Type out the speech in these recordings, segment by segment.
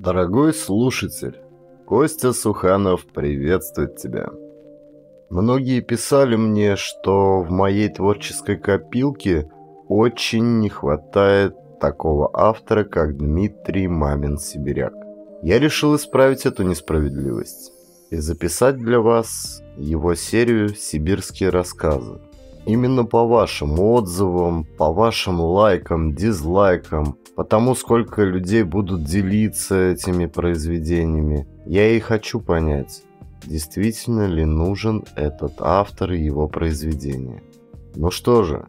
Дорогой слушатель, Костя Суханов приветствует тебя. Многие писали мне, что в моей творческой копилке очень не хватает такого автора, как Дмитрий Мамин-Сибиряк. Я решил исправить эту несправедливость и записать для вас его серию «Сибирские рассказы», именно по вашим отзывам, по вашим лайкам, дизлайкам, по тому, сколько людей будут делиться этими произведениями. Я и хочу понять, действительно ли нужен этот автор и его произведение. Ну что же,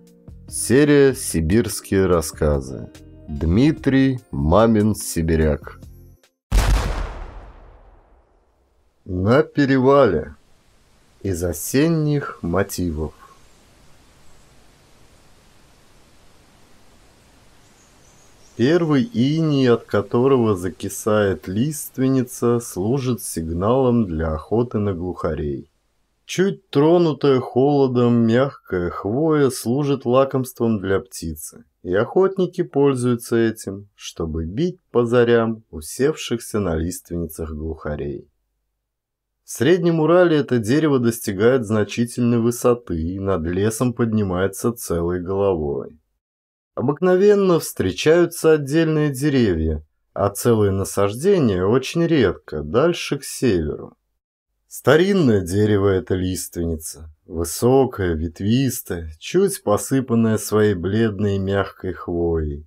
серия «Сибирские рассказы». Дмитрий Мамин-Сибиряк. На перевале. Из осенних мотивов. Первый иней, от которого закисает лиственница, служит сигналом для охоты на глухарей. Чуть тронутая холодом мягкая хвоя служит лакомством для птицы, и охотники пользуются этим, чтобы бить по зарям усевшихся на лиственницах глухарей. В Среднем Урале это дерево достигает значительной высоты и над лесом поднимается целой головой. Обыкновенно встречаются отдельные деревья, а целые насаждения очень редко, дальше к северу. Старинное дерево это лиственница, высокая, ветвистая, чуть посыпанная своей бледной мягкой хвоей.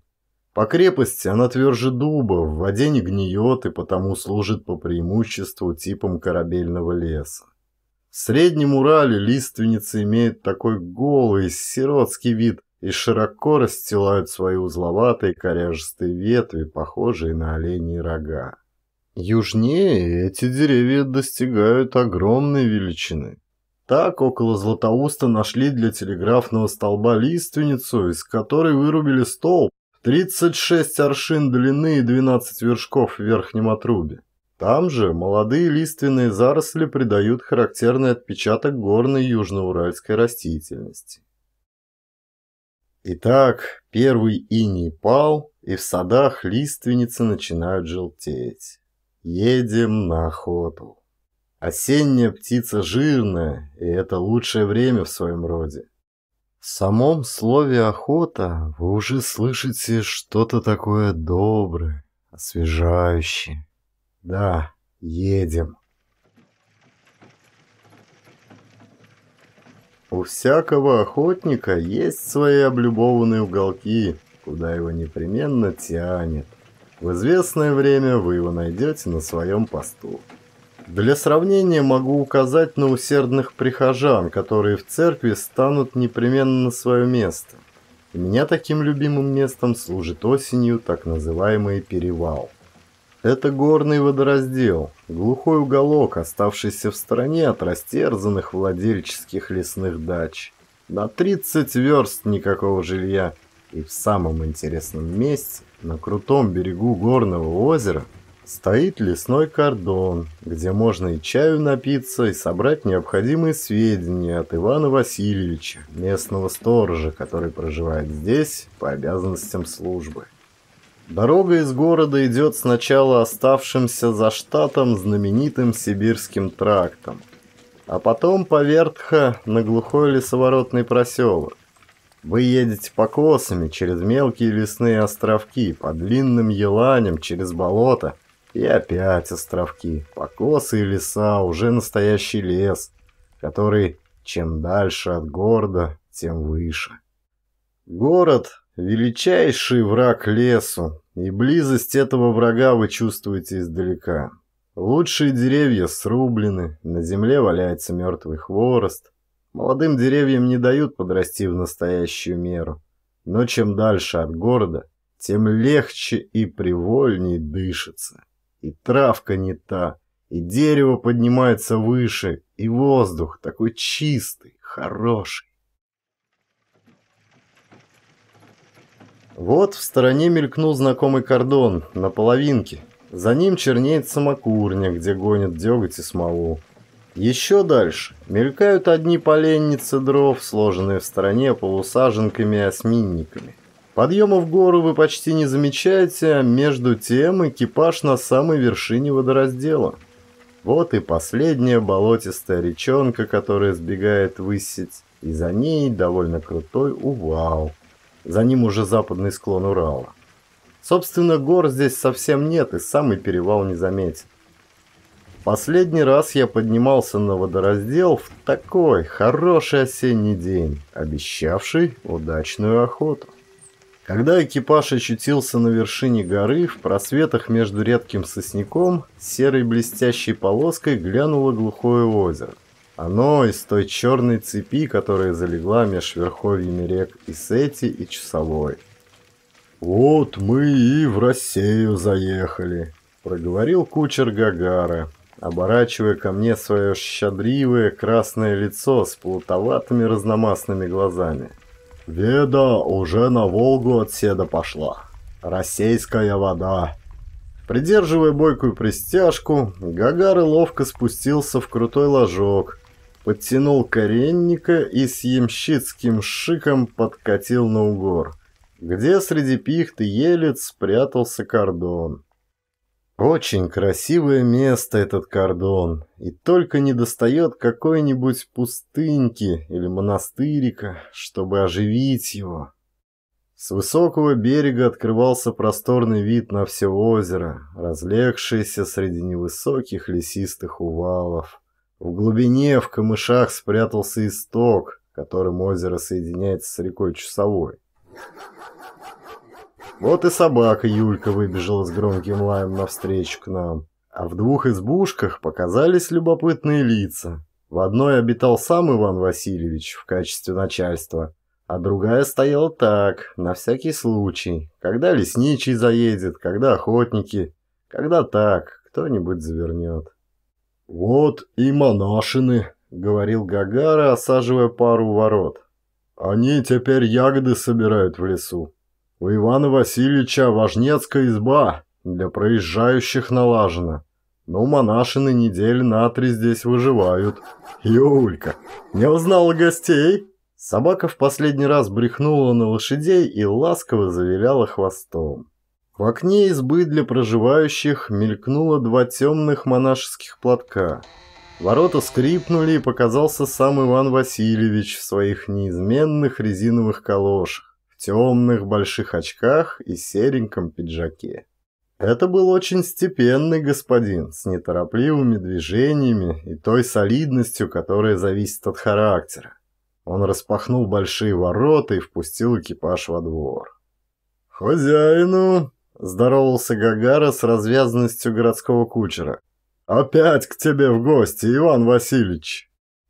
По крепости она тверже дуба, в воде не гниет и потому служит по преимуществу типом корабельного леса. В Среднем Урале лиственница имеет такой голый, сиротский вид, и широко расстилают свои узловатые коряжестые ветви, похожие на оленьи рога. Южнее эти деревья достигают огромной величины. Так около Златоуста нашли для телеграфного столба лиственницу, из которой вырубили столб, 36 аршин длины и 12 вершков в верхнем отрубе. Там же молодые лиственные заросли придают характерный отпечаток горной южноуральской растительности. Итак, первый иней пал, и в садах лиственницы начинают желтеть. Едем на охоту. Осенняя птица жирная, и это лучшее время в своем роде. В самом слове «охота» вы уже слышите что-то такое доброе, освежающее. Да, едем. У всякого охотника есть свои облюбованные уголки, куда его непременно тянет. В известное время вы его найдете на своем посту. Для сравнения могу указать на усердных прихожан, которые в церкви станут непременно на свое место. У меня таким любимым местом служит осенью так называемый перевал. Это горный водораздел, глухой уголок, оставшийся в стороне от растерзанных владельческих лесных дач. На 30 верст никакого жилья. И в самом интересном месте, на крутом берегу горного озера, стоит лесной кордон, где можно и чаю напиться, и собрать необходимые сведения от Ивана Васильевича, местного сторожа, который проживает здесь по обязанностям службы. Дорога из города идет сначала оставшимся за штатом знаменитым сибирским трактом, а потом по Вертха на глухой лесоворотный проселок. Вы едете по косами через мелкие лесные островки, по длинным еланям, через болото и опять островки, покосы и леса, уже настоящий лес, который чем дальше от города, тем выше. Город Величайший враг лесу, и близость этого врага вы чувствуете издалека. Лучшие деревья срублены, на земле валяется мертвый хворост. Молодым деревьям не дают подрасти в настоящую меру. Но чем дальше от города, тем легче и привольней дышится. И травка не та, и дерево поднимается выше, и воздух такой чистый, хороший. Вот в стороне мелькнул знакомый кордон, на половинке. За ним чернеет самокурня, где гонят деготь и смолу. Еще дальше мелькают одни поленницы дров, сложенные в стороне полусаженками и осминниками. Подъема в гору вы почти не замечаете, а между тем экипаж на самой вершине водораздела. Вот и последняя болотистая речонка, которая сбегает высить, и за ней довольно крутой увал – за ним уже западный склон Урала. Собственно, гор здесь совсем нет, и самый перевал не заметен. Последний раз я поднимался на водораздел в такой хороший осенний день, обещавший удачную охоту. Когда экипаж очутился на вершине горы, в просветах между редким сосняком, серой блестящей полоской глянуло глухое озеро. Оно из той черной цепи, которая залегла меж верховьями рек Исети и Часовой. «Вот мы и в Россию заехали», — проговорил кучер Гагара, оборачивая ко мне свое щадривое красное лицо с плутоватыми разномастными глазами. «Веда уже на Волгу от седа пошла. Российская вода!» Придерживая бойкую пристяжку, Гагары ловко спустился в крутой ложок — подтянул коренника и с ямщицким шиком подкатил на угор, где среди пихт и елец спрятался кордон. Очень красивое место этот кордон, и только не достает какой-нибудь пустыньки или монастырика, чтобы оживить его. С высокого берега открывался просторный вид на все озеро, разлегшееся среди невысоких лесистых увалов. В глубине в камышах спрятался исток, которым озеро соединяется с рекой Часовой. Вот и собака Юлька выбежала с громким лаем навстречу к нам. А в двух избушках показались любопытные лица. В одной обитал сам Иван Васильевич в качестве начальства, а другая стояла так, на всякий случай, когда лесничий заедет, когда охотники, когда так, кто-нибудь завернет. «Вот и монашины», — говорил Гагара, осаживая пару ворот. «Они теперь ягоды собирают в лесу. У Ивана Васильевича важнецкая изба, для проезжающих налажена. Но ну, монашины недели на три здесь выживают. Юлька, не узнала гостей?» Собака в последний раз брехнула на лошадей и ласково завиляла хвостом. В окне избы для проживающих мелькнуло два темных монашеских платка. Ворота скрипнули, и показался сам Иван Васильевич в своих неизменных резиновых калошах, в темных больших очках и сереньком пиджаке. Это был очень степенный господин, с неторопливыми движениями и той солидностью, которая зависит от характера. Он распахнул большие ворота и впустил экипаж во двор. «Хозяину!» Здоровался Гагара с развязанностью городского кучера. «Опять к тебе в гости, Иван Васильевич!»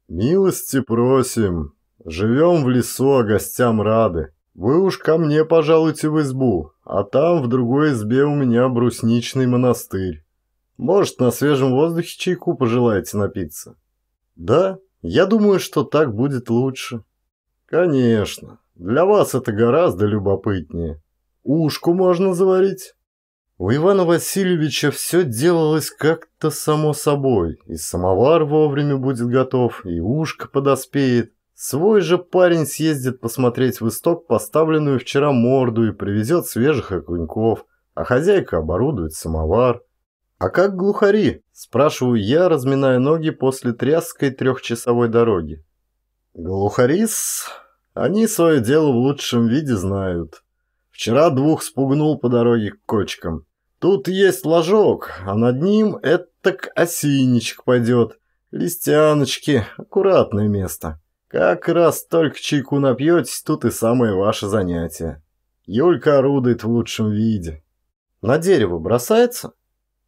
«Милости просим. Живем в лесу, а гостям рады. Вы уж ко мне пожалуйте в избу, а там в другой избе у меня брусничный монастырь. Может, на свежем воздухе чайку пожелаете напиться?» «Да, я думаю, что так будет лучше». «Конечно. Для вас это гораздо любопытнее». Ушку можно заварить. У Ивана Васильевича все делалось как-то само собой. И самовар вовремя будет готов, и ушко подоспеет. Свой же парень съездит посмотреть в исток поставленную вчера морду и привезет свежих окуньков, а хозяйка оборудует самовар. «А как глухари?» – спрашиваю я, разминая ноги после тряской трехчасовой дороги. «Глухарис? Они свое дело в лучшем виде знают. Вчера двух спугнул по дороге к кочкам. Тут есть ложок, а над ним это осинечек пойдет. Листяночки, аккуратное место. Как раз только чайку напьетесь, тут и самое ваше занятие. Юлька орудует в лучшем виде. На дерево бросается?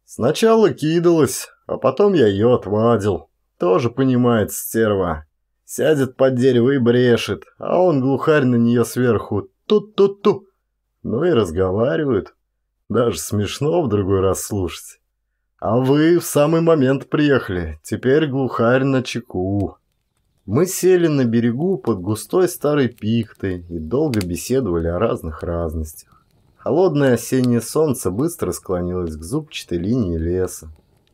Сначала кидалась, а потом я ее отвадил. Тоже понимает стерва. Сядет под дерево и брешет, а он глухарь на нее сверху. Тут-тут-тут. Ну и разговаривают. Даже смешно в другой раз слушать. А вы в самый момент приехали. Теперь глухарь на чеку. Мы сели на берегу под густой старой пихтой и долго беседовали о разных разностях. Холодное осеннее солнце быстро склонилось к зубчатой линии леса.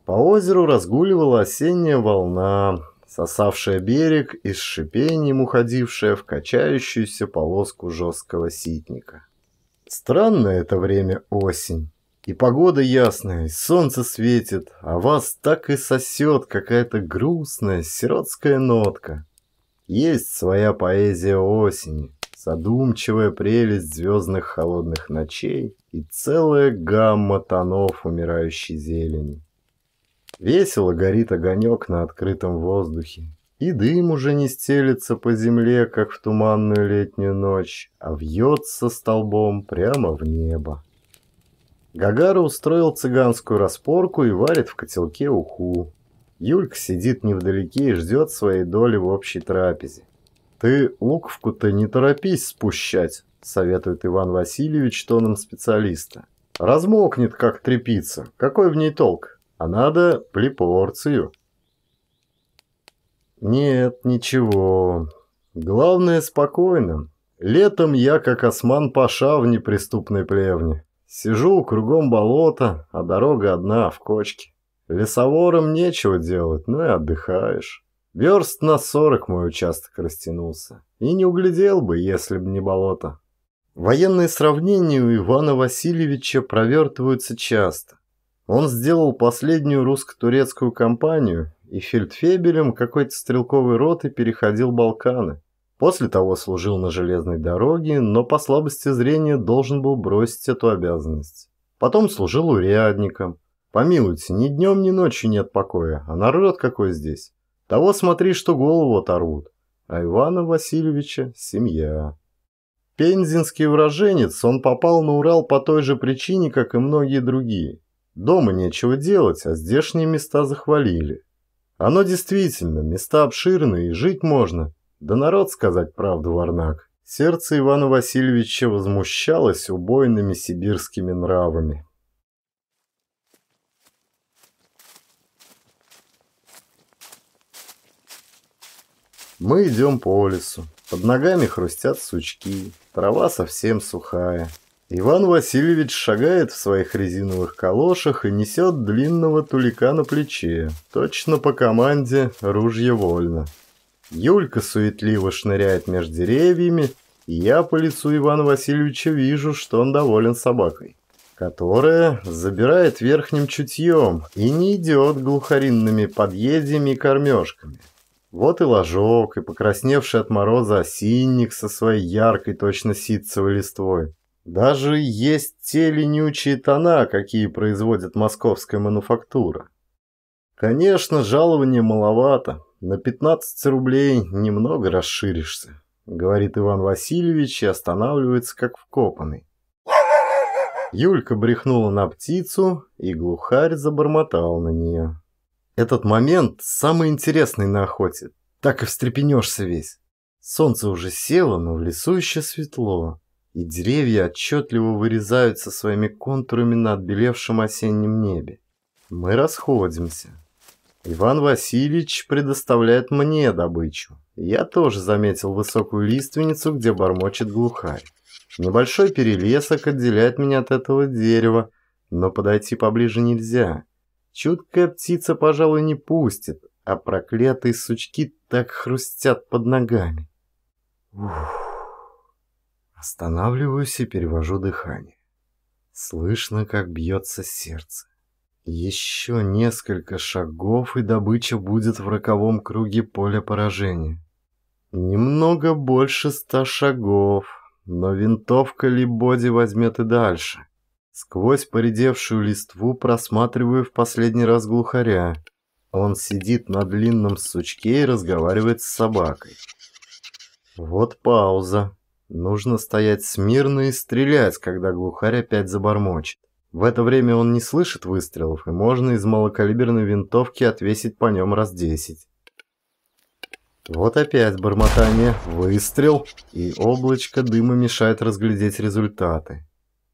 По озеру разгуливала осенняя волна, сосавшая берег и с шипением уходившая в качающуюся полоску жесткого ситника. Странное это время осень. И погода ясная, и солнце светит, а вас так и сосет какая-то грустная сиротская нотка. Есть своя поэзия осени, задумчивая прелесть звездных холодных ночей и целая гамма тонов умирающей зелени. Весело горит огонек на открытом воздухе, и дым уже не стелется по земле, как в туманную летнюю ночь, а вьется столбом прямо в небо. Гагара устроил цыганскую распорку и варит в котелке уху. Юлька сидит невдалеке и ждет своей доли в общей трапезе. «Ты луковку-то не торопись спущать», — советует Иван Васильевич тоном специалиста. «Размокнет, как тряпица. Какой в ней толк? А надо плепорцию». Нет, ничего. Главное, спокойно. Летом я, как осман Паша в неприступной плевне. Сижу кругом болота, а дорога одна в кочке. Лесоворам нечего делать, ну и отдыхаешь. Верст на сорок мой участок растянулся. И не углядел бы, если б не болото. Военные сравнения у Ивана Васильевича провертываются часто. Он сделал последнюю русско-турецкую кампанию и фельдфебелем какой-то стрелковой роты переходил Балканы. После того служил на железной дороге, но по слабости зрения должен был бросить эту обязанность. Потом служил урядником. Помилуйте, ни днем, ни ночью нет покоя, а народ какой здесь. Того смотри, что голову оторвут. А Ивана Васильевича – семья. Пензенский уроженец, он попал на Урал по той же причине, как и многие другие. Дома нечего делать, а здешние места захвалили. Оно действительно, места обширные и жить можно. Да народ, сказать правду, Варнак. Сердце Ивана Васильевича возмущалось убойными сибирскими нравами. Мы идем по лесу. Под ногами хрустят сучки, трава совсем сухая. Иван Васильевич шагает в своих резиновых калошах и несет длинного тулика на плече. Точно по команде ружье вольно. Юлька суетливо шныряет между деревьями, и я по лицу Ивана Васильевича вижу, что он доволен собакой, которая забирает верхним чутьем и не идет глухаринными подъедями и кормежками. Вот и ложок, и покрасневший от мороза осинник со своей яркой, точно ситцевой листвой. Даже есть те ленючие тона, какие производит московская мануфактура. Конечно, жалование маловато, на 15 рублей немного расширишься, говорит Иван Васильевич и останавливается как вкопанный. Юлька брехнула на птицу, и глухарь забормотал на нее. Этот момент самый интересный на охоте, так и встрепенешься весь. Солнце уже село, но в лесу еще светло и деревья отчетливо вырезаются своими контурами на отбелевшем осеннем небе. Мы расходимся. Иван Васильевич предоставляет мне добычу. Я тоже заметил высокую лиственницу, где бормочет глухарь. Небольшой перелесок отделяет меня от этого дерева, но подойти поближе нельзя. Чуткая птица, пожалуй, не пустит, а проклятые сучки так хрустят под ногами. Ух. Останавливаюсь и перевожу дыхание. Слышно, как бьется сердце. Еще несколько шагов, и добыча будет в роковом круге поля поражения. Немного больше ста шагов, но винтовка Либоди возьмет и дальше. Сквозь поредевшую листву просматриваю в последний раз глухаря. Он сидит на длинном сучке и разговаривает с собакой. Вот пауза. Нужно стоять смирно и стрелять, когда глухарь опять забормочет. В это время он не слышит выстрелов, и можно из малокалиберной винтовки отвесить по нем раз десять. Вот опять бормотание, выстрел, и облачко дыма мешает разглядеть результаты.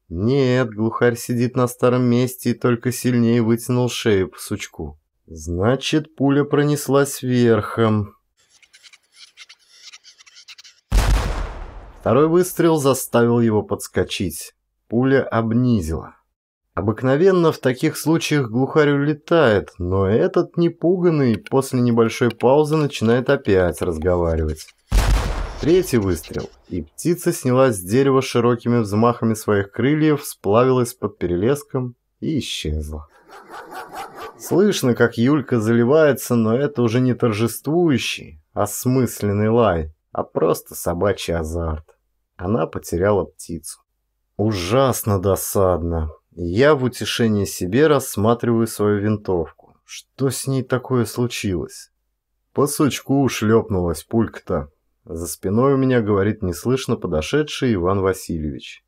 Нет, глухарь сидит на старом месте и только сильнее вытянул шею по сучку. Значит, пуля пронеслась верхом. Второй выстрел заставил его подскочить. Пуля обнизила. Обыкновенно в таких случаях глухарь улетает, но этот непуганный после небольшой паузы начинает опять разговаривать. Третий выстрел, и птица снялась с дерева широкими взмахами своих крыльев, сплавилась под перелеском и исчезла. Слышно, как Юлька заливается, но это уже не торжествующий, а смысленный лай а просто собачий азарт. Она потеряла птицу. Ужасно досадно. Я в утешении себе рассматриваю свою винтовку. Что с ней такое случилось? По сучку шлепнулась пулька-то. За спиной у меня говорит неслышно подошедший Иван Васильевич.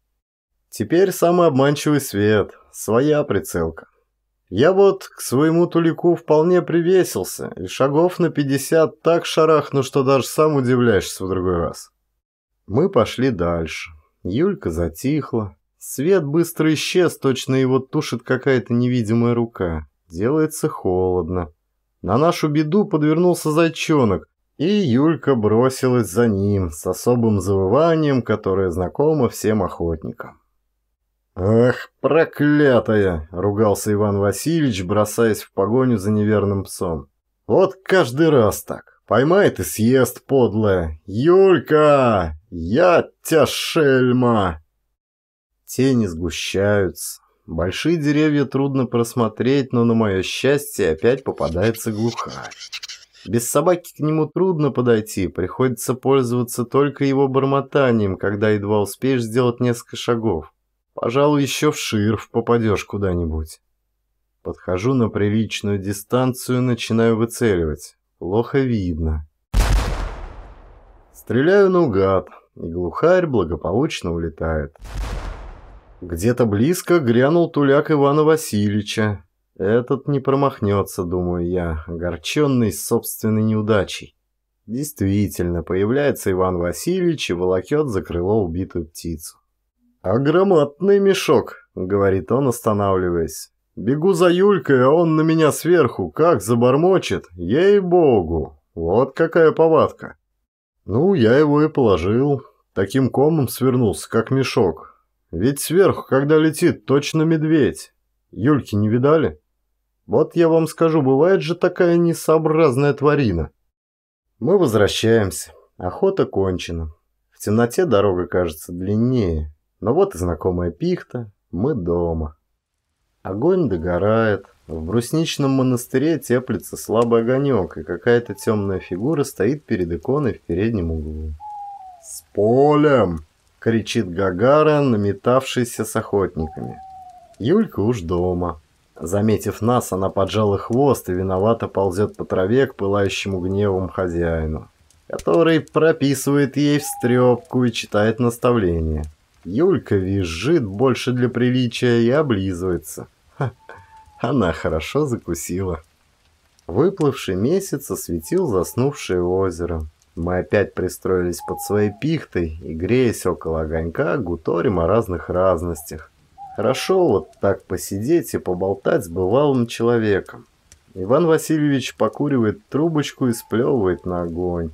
Теперь самый обманчивый свет, своя прицелка. Я вот к своему тулику вполне привесился, и шагов на 50 так шарахну, что даже сам удивляешься в другой раз. Мы пошли дальше. Юлька затихла. Свет быстро исчез, точно его тушит какая-то невидимая рука. Делается холодно. На нашу беду подвернулся зайчонок, и Юлька бросилась за ним с особым завыванием, которое знакомо всем охотникам. «Ах, проклятая!» – ругался Иван Васильевич, бросаясь в погоню за неверным псом. «Вот каждый раз так. Поймает и съест, подлая. Юлька! Я тебя шельма!» Тени сгущаются. Большие деревья трудно просмотреть, но на мое счастье опять попадается глухарь. Без собаки к нему трудно подойти, приходится пользоваться только его бормотанием, когда едва успеешь сделать несколько шагов. Пожалуй, еще в ширф попадешь куда-нибудь. Подхожу на приличную дистанцию, начинаю выцеливать. Плохо видно. Стреляю наугад, и глухарь благополучно улетает. Где-то близко грянул туляк Ивана Васильевича. Этот не промахнется, думаю я, огорченный собственной неудачей. Действительно, появляется Иван Васильевич и волокет за крыло убитую птицу. «А громадный мешок», — говорит он, останавливаясь. «Бегу за Юлькой, а он на меня сверху, как забормочет, ей-богу! Вот какая повадка!» Ну, я его и положил. Таким комом свернулся, как мешок. Ведь сверху, когда летит, точно медведь. Юльки не видали? Вот я вам скажу, бывает же такая несообразная тварина. Мы возвращаемся. Охота кончена. В темноте дорога кажется длиннее. Но вот и знакомая пихта, мы дома. Огонь догорает, в брусничном монастыре теплится слабый огонек, и какая-то темная фигура стоит перед иконой в переднем углу. «С полем!» — кричит Гагара, наметавшийся с охотниками. Юлька уж дома. Заметив нас, она поджала хвост и виновато ползет по траве к пылающему гневом хозяину, который прописывает ей встрепку и читает наставления. Юлька визжит больше для приличия и облизывается. Ха, она хорошо закусила. Выплывший месяц осветил заснувшее озеро. Мы опять пристроились под своей пихтой и, греясь около огонька, гуторим о разных разностях. Хорошо вот так посидеть и поболтать с бывалым человеком. Иван Васильевич покуривает трубочку и сплевывает на огонь.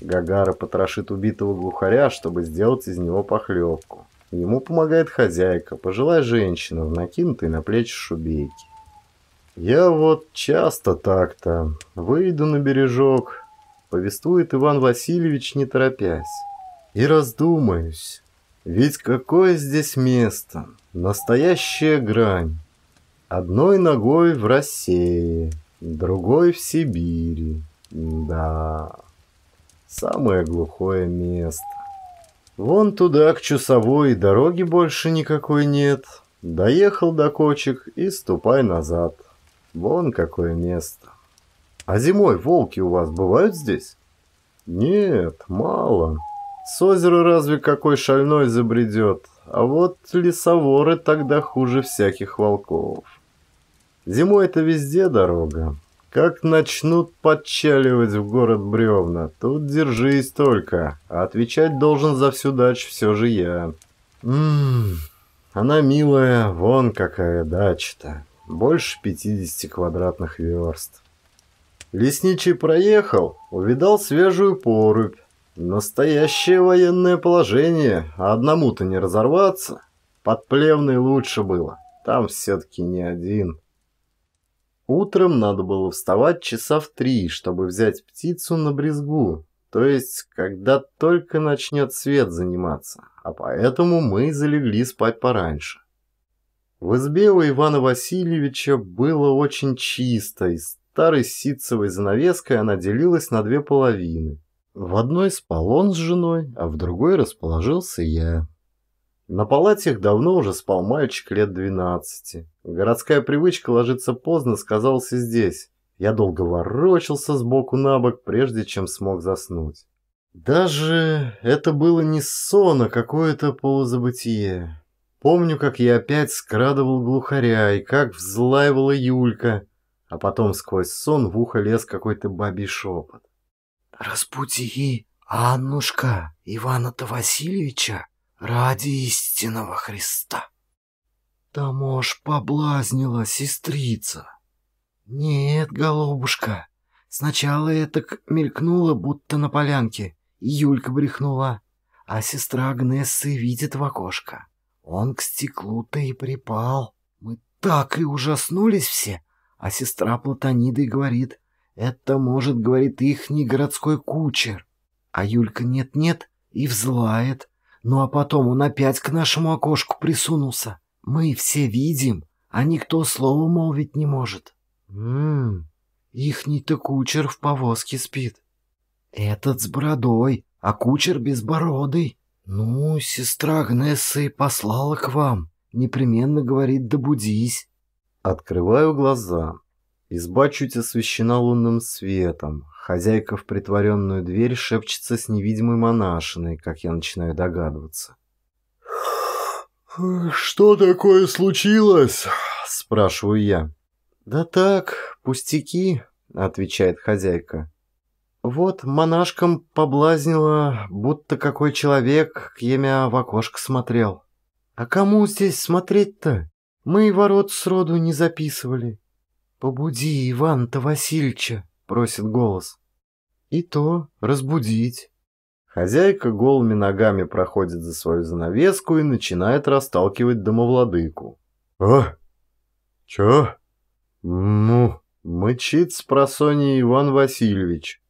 Гагара потрошит убитого глухаря, чтобы сделать из него похлебку. Ему помогает хозяйка, пожилая женщина в накинутой на плечи шубейке. «Я вот часто так-то выйду на бережок», — повествует Иван Васильевич, не торопясь. «И раздумаюсь, ведь какое здесь место, настоящая грань. Одной ногой в России, другой в Сибири. Да, самое глухое место. Вон туда, к часовой, дороги больше никакой нет. Доехал до кочек и ступай назад. Вон какое место. А зимой волки у вас бывают здесь? Нет, мало. С озера разве какой шальной забредет? А вот лесоворы тогда хуже всяких волков. Зимой это везде дорога. Как начнут подчаливать в город бревна, тут держись только. А отвечать должен за всю дач все же я. Ммм, она милая, вон какая дача-то. Больше 50 квадратных верст. Лесничий проехал, увидал свежую порубь. Настоящее военное положение, а одному-то не разорваться. Под плевной лучше было, там все-таки не один. Утром надо было вставать часа в три, чтобы взять птицу на брезгу, то есть когда только начнет свет заниматься, а поэтому мы залегли спать пораньше. В избе у Ивана Васильевича было очень чисто, и старой ситцевой занавеской она делилась на две половины. В одной спал он с женой, а в другой расположился я. На палатях давно уже спал мальчик лет 12. Городская привычка ложиться поздно сказалась и здесь. Я долго ворочался боку на бок, прежде чем смог заснуть. Даже это было не сон, а какое-то полузабытие. Помню, как я опять скрадывал глухаря и как взлаивала Юлька, а потом сквозь сон в ухо лез какой-то бабий шепот. «Разбуди, Аннушка, Ивана-то Васильевича!» ради истинного Христа. Там уж поблазнила сестрица. Нет, голубушка, сначала я так мелькнула, будто на полянке, и Юлька брехнула, а сестра Агнессы видит в окошко. Он к стеклу-то и припал. Мы так и ужаснулись все, а сестра Платониды говорит, это может, говорит, ихний городской кучер. А Юлька нет-нет и взлает, ну а потом он опять к нашему окошку присунулся. Мы все видим, а никто слова молвить не может. Ммм, ихний-то кучер в повозке спит. Этот с бородой, а кучер безбородый. Ну, сестра Агнесса и послала к вам. Непременно говорит, добудись. Открываю глаза. Изба чуть освещена лунным светом. Хозяйка в притворенную дверь шепчется с невидимой монашиной, как я начинаю догадываться. «Что такое случилось?» – спрашиваю я. «Да так, пустяки», – отвечает хозяйка. «Вот монашкам поблазнило, будто какой человек к еме в окошко смотрел». «А кому здесь смотреть-то? Мы и ворот сроду не записывали». «Побуди Иван Васильевича!» — просит голос. «И то разбудить!» Хозяйка голыми ногами проходит за свою занавеску и начинает расталкивать домовладыку. «А? Чё? Ну?» — мычит с просони Иван Васильевич.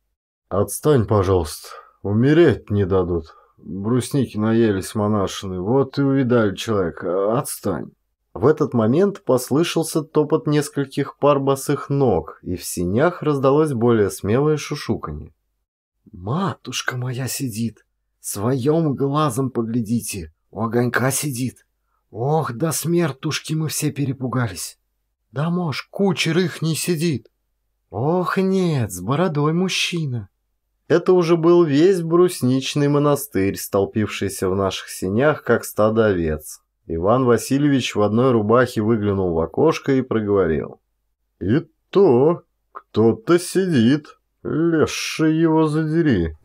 «Отстань, пожалуйста, умереть не дадут. Брусники наелись монашины, вот и увидали человека. Отстань!» В этот момент послышался топот нескольких пар босых ног, и в синях раздалось более смелое шушуканье. «Матушка моя сидит! Своим глазом поглядите! У огонька сидит! Ох, до смертушки мы все перепугались! Да, мож, кучер их не сидит! Ох, нет, с бородой мужчина!» Это уже был весь брусничный монастырь, столпившийся в наших синях, как стадо овец. Иван Васильевич в одной рубахе выглянул в окошко и проговорил. «И то кто-то сидит, леши его задери».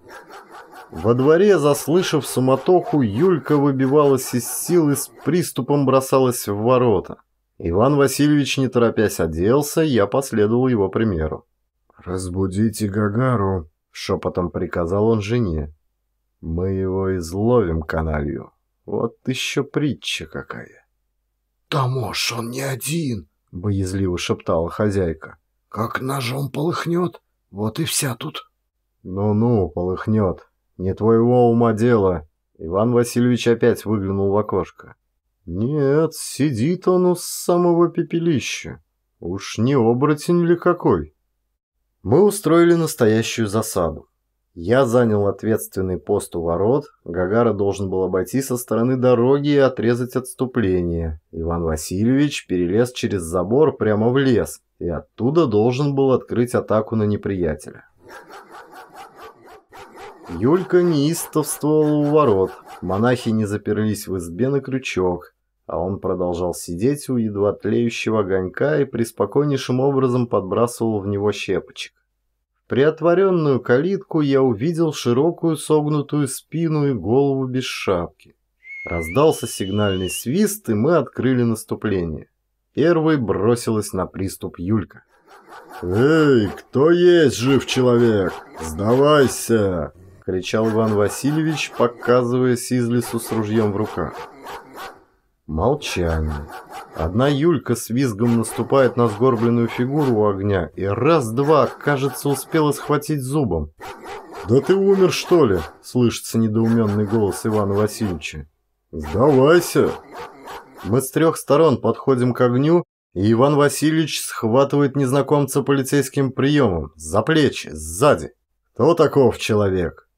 Во дворе, заслышав суматоху, Юлька выбивалась из сил и с приступом бросалась в ворота. Иван Васильевич, не торопясь, оделся, я последовал его примеру. «Разбудите Гагару», — шепотом приказал он жене. «Мы его изловим каналью». Вот еще притча какая. «Тамош, он не один!» — боязливо шептала хозяйка. «Как ножом полыхнет, вот и вся тут». «Ну-ну, полыхнет. Не твоего ума дело». Иван Васильевич опять выглянул в окошко. «Нет, сидит он у самого пепелища. Уж не оборотень ли какой?» Мы устроили настоящую засаду. Я занял ответственный пост у ворот, Гагара должен был обойти со стороны дороги и отрезать отступление. Иван Васильевич перелез через забор прямо в лес и оттуда должен был открыть атаку на неприятеля. Юлька неистовствовала у ворот, монахи не заперлись в избе на крючок, а он продолжал сидеть у едва тлеющего огонька и приспокойнейшим образом подбрасывал в него щепочек приотворенную калитку я увидел широкую согнутую спину и голову без шапки. Раздался сигнальный свист, и мы открыли наступление. Первой бросилась на приступ Юлька. «Эй, кто есть жив человек? Сдавайся!» — кричал Иван Васильевич, показываясь из лесу с ружьем в руках. Молчание. Одна Юлька с визгом наступает на сгорбленную фигуру у огня и раз-два, кажется, успела схватить зубом. «Да ты умер, что ли?» – слышится недоуменный голос Ивана Васильевича. «Сдавайся!» Мы с трех сторон подходим к огню, и Иван Васильевич схватывает незнакомца полицейским приемом. За плечи, сзади. «Кто таков человек?»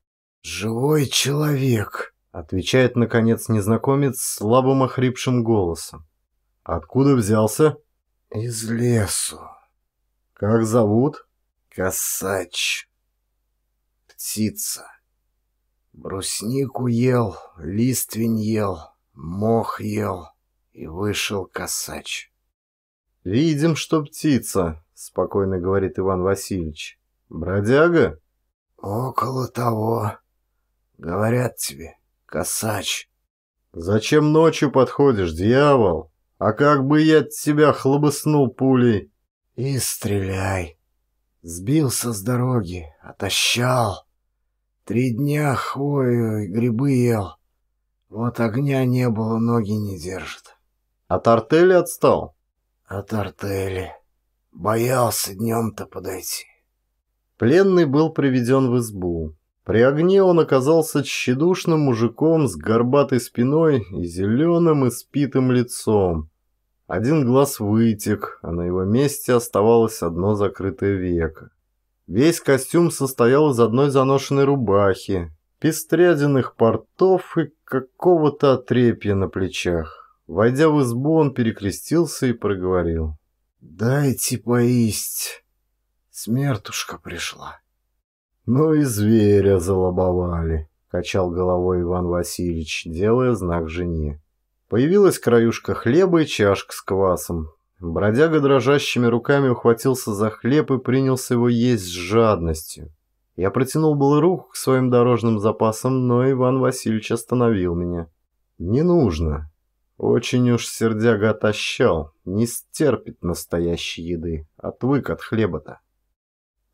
«Живой человек!» Отвечает, наконец, незнакомец слабым охрипшим голосом. «Откуда взялся?» «Из лесу». «Как зовут?» «Косач». «Птица». Бруснику ел, листвень ел, мох ел, и вышел косач. «Видим, что птица», — спокойно говорит Иван Васильевич. «Бродяга?» «Около того. Говорят тебе, «Косач!» «Зачем ночью подходишь, дьявол? А как бы я тебя хлобыснул пулей?» «И стреляй!» Сбился с дороги, отощал. Три дня хвою и грибы ел. Вот огня не было, ноги не держит. От артели отстал? От артели. Боялся днем-то подойти. Пленный был приведен в избу. При огне он оказался тщедушным мужиком с горбатой спиной и зеленым испитым лицом. Один глаз вытек, а на его месте оставалось одно закрытое веко. Весь костюм состоял из одной заношенной рубахи, пестрядиных портов и какого-то отрепья на плечах. Войдя в избу, он перекрестился и проговорил. «Дайте поесть. Смертушка пришла». «Ну и зверя залобовали», — качал головой Иван Васильевич, делая знак жене. Появилась краюшка хлеба и чашка с квасом. Бродяга дрожащими руками ухватился за хлеб и принялся его есть с жадностью. Я протянул был руку к своим дорожным запасам, но Иван Васильевич остановил меня. «Не нужно. Очень уж сердяга отощал, не стерпит настоящей еды, отвык от хлеба-то».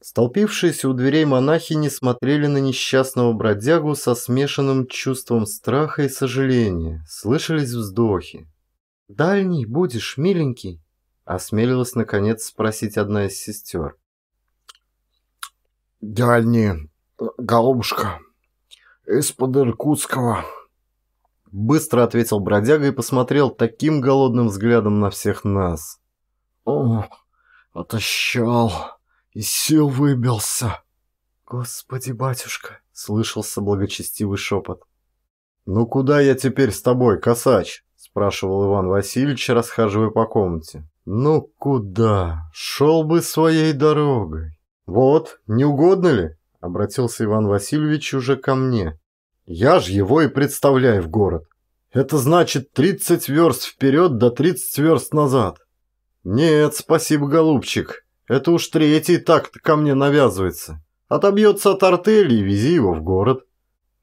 Столпившиеся у дверей монахи не смотрели на несчастного бродягу со смешанным чувством страха и сожаления, слышались вздохи. «Дальний будешь, миленький?» – осмелилась наконец спросить одна из сестер. «Дальний, э, голубушка, из-под Иркутского», – быстро ответил бродяга и посмотрел таким голодным взглядом на всех нас. «О, отощал» из сил выбился. Господи, батюшка, слышался благочестивый шепот. Ну куда я теперь с тобой, косач? спрашивал Иван Васильевич, расхаживая по комнате. Ну куда? Шел бы своей дорогой. Вот, не угодно ли? Обратился Иван Васильевич уже ко мне. Я ж его и представляю в город. Это значит 30 верст вперед до да 30 верст назад. Нет, спасибо, голубчик, это уж третий так ко мне навязывается. Отобьется от артели и вези его в город.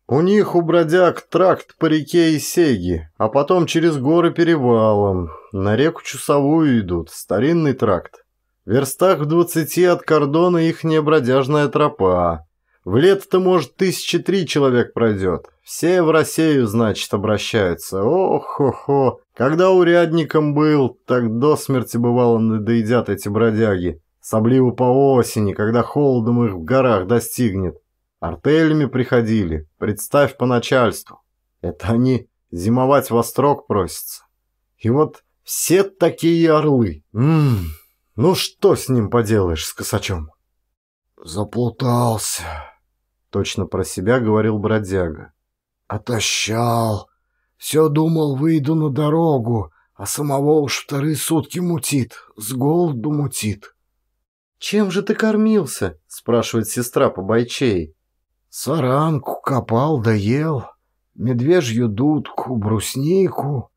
У них, у бродяг, тракт по реке Исеги, а потом через горы перевалом. На реку Чусовую идут, старинный тракт. В верстах в двадцати от кордона ихняя бродяжная тропа. В лето-то, может, тысячи три человек пройдет. Все в Россию, значит, обращаются. Ох-хо-хо. Когда урядником был, так до смерти бывало надоедят эти бродяги. Особливо по осени, когда холодом их в горах достигнет. Артелями приходили, представь по начальству. Это они зимовать во строк просятся. И вот все такие орлы. М -м -м. Ну что с ним поделаешь, с косачом? Заплутался, точно про себя говорил бродяга. Отощал. Все думал, выйду на дорогу, а самого уж вторые сутки мутит, с голоду мутит. «Чем же ты кормился?» – спрашивает сестра по бойчей. «Саранку копал да медвежью дудку, бруснику.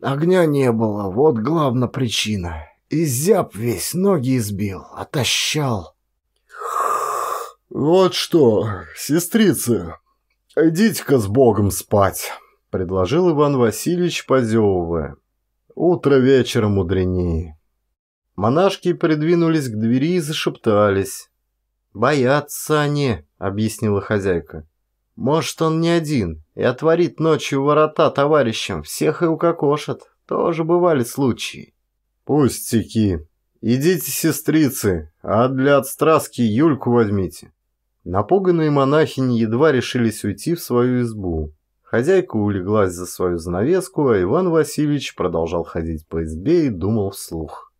Огня не было, вот главная причина. И зяб весь, ноги избил, отощал». «Вот что, сестрицы, идите-ка с Богом спать», – предложил Иван Васильевич, позевывая. «Утро вечера мудренее». Монашки придвинулись к двери и зашептались. «Боятся они», — объяснила хозяйка. «Может, он не один и отворит ночью ворота товарищам, всех и укокошит. Тоже бывали случаи». «Пустяки. Идите, сестрицы, а для отстраски Юльку возьмите». Напуганные монахини едва решились уйти в свою избу. Хозяйка улеглась за свою занавеску, а Иван Васильевич продолжал ходить по избе и думал вслух.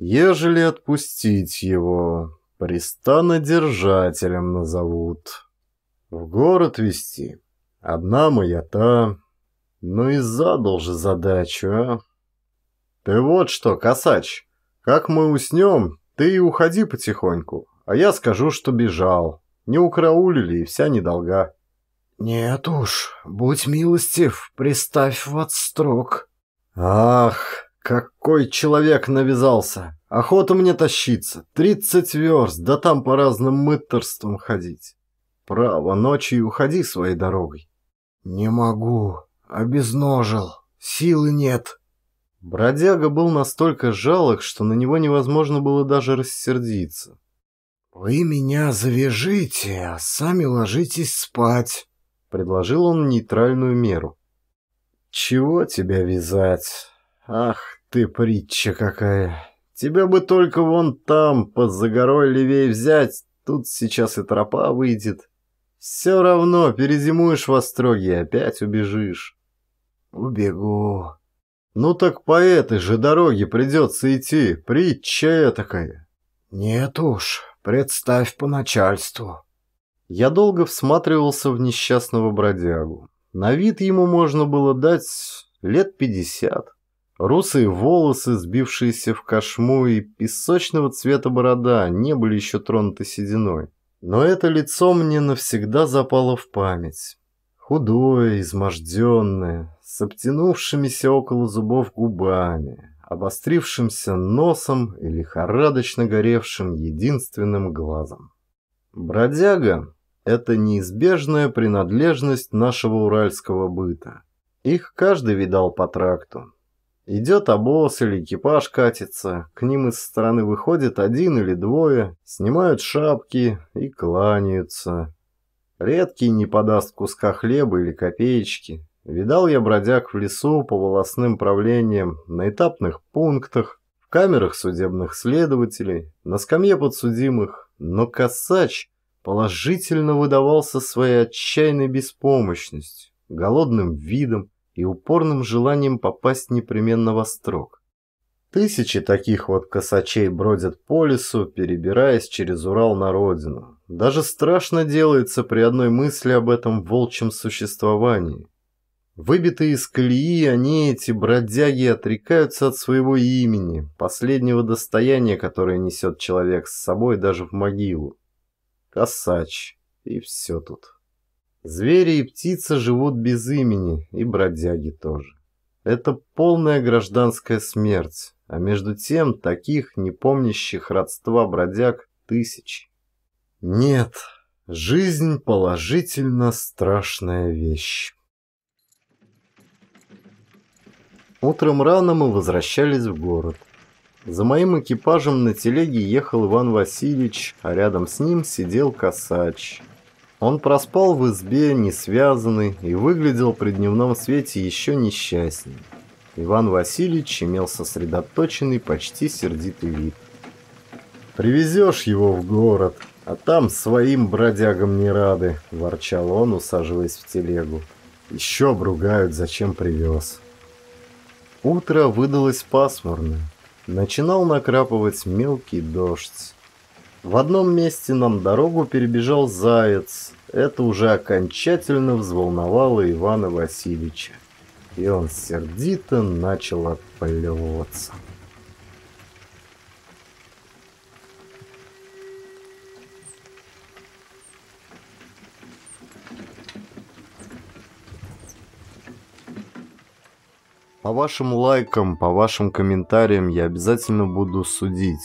Ежели отпустить его, пристанодержателем назовут. В город вести одна моя та. Ну и задал же задачу, а. Ты вот что, косач, как мы уснем, ты и уходи потихоньку, а я скажу, что бежал. Не украулили и вся недолга. Нет уж, будь милостив, приставь в отстрок. Ах, какой человек навязался! Охота мне тащиться, тридцать верст, да там по разным мытарствам ходить. Право, ночью уходи своей дорогой. Не могу, обезножил, силы нет. Бродяга был настолько жалок, что на него невозможно было даже рассердиться. «Вы меня завяжите, а сами ложитесь спать», — предложил он нейтральную меру. «Чего тебя вязать? Ах ты притча какая! Тебя бы только вон там, под загорой левее взять, тут сейчас и тропа выйдет. Все равно перезимуешь в Остроге и опять убежишь». «Убегу». «Ну так по этой же дороге придется идти, притча такая. «Нет уж, представь по начальству». Я долго всматривался в несчастного бродягу. На вид ему можно было дать лет пятьдесят. Русые волосы, сбившиеся в кошму и песочного цвета борода, не были еще тронуты сединой. Но это лицо мне навсегда запало в память. Худое, изможденное, с обтянувшимися около зубов губами, обострившимся носом и лихорадочно горевшим единственным глазом. Бродяга – это неизбежная принадлежность нашего уральского быта. Их каждый видал по тракту. Идет обоз или экипаж катится, к ним из стороны выходят один или двое, снимают шапки и кланяются. Редкий не подаст куска хлеба или копеечки. Видал я бродяг в лесу по волосным правлениям, на этапных пунктах, в камерах судебных следователей, на скамье подсудимых, но косач положительно выдавался своей отчаянной беспомощностью, голодным видом, и упорным желанием попасть непременно во строк. Тысячи таких вот косачей бродят по лесу, перебираясь через Урал на родину. Даже страшно делается при одной мысли об этом волчьем существовании. Выбитые из колеи, они, эти бродяги, отрекаются от своего имени, последнего достояния, которое несет человек с собой даже в могилу. Косач. И все тут. Звери и птицы живут без имени, и бродяги тоже. Это полная гражданская смерть, а между тем таких, не помнящих родства бродяг, тысяч. Нет, жизнь положительно страшная вещь. Утром рано мы возвращались в город. За моим экипажем на телеге ехал Иван Васильевич, а рядом с ним сидел косач – он проспал в избе, не связанный, и выглядел при дневном свете еще несчастнее. Иван Васильевич имел сосредоточенный, почти сердитый вид. «Привезешь его в город, а там своим бродягам не рады», – ворчал он, усаживаясь в телегу. «Еще обругают, зачем привез». Утро выдалось пасмурное. Начинал накрапывать мелкий дождь. В одном месте нам дорогу перебежал заяц. Это уже окончательно взволновало Ивана Васильевича. И он сердито начал отплевываться. По вашим лайкам, по вашим комментариям я обязательно буду судить,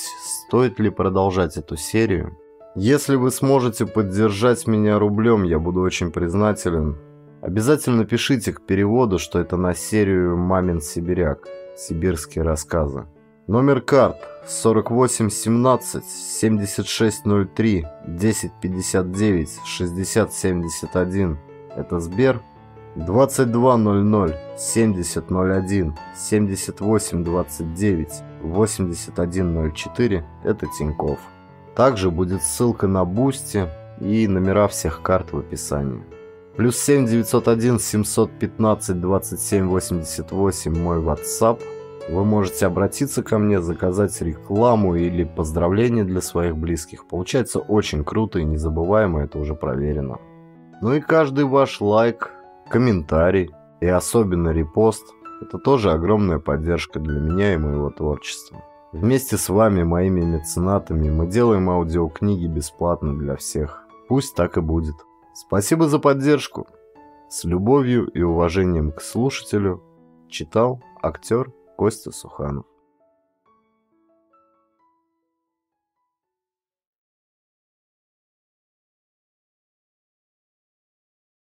стоит ли продолжать эту серию. Если вы сможете поддержать меня рублем, я буду очень признателен. Обязательно пишите к переводу, что это на серию «Мамин сибиряк» – сибирские рассказы. Номер карт 4817 7603 1059 6071 – это Сбер. 2200 7001 7829 8104 – это Тиньков. Также будет ссылка на Бусти и номера всех карт в описании. Плюс 7 901 715 27 88 мой WhatsApp. Вы можете обратиться ко мне, заказать рекламу или поздравления для своих близких. Получается очень круто и незабываемо, это уже проверено. Ну и каждый ваш лайк, комментарий и особенно репост – это тоже огромная поддержка для меня и моего творчества. Вместе с вами, моими меценатами, мы делаем аудиокниги бесплатно для всех. Пусть так и будет. Спасибо за поддержку. С любовью и уважением к слушателю читал актер Костя Суханов.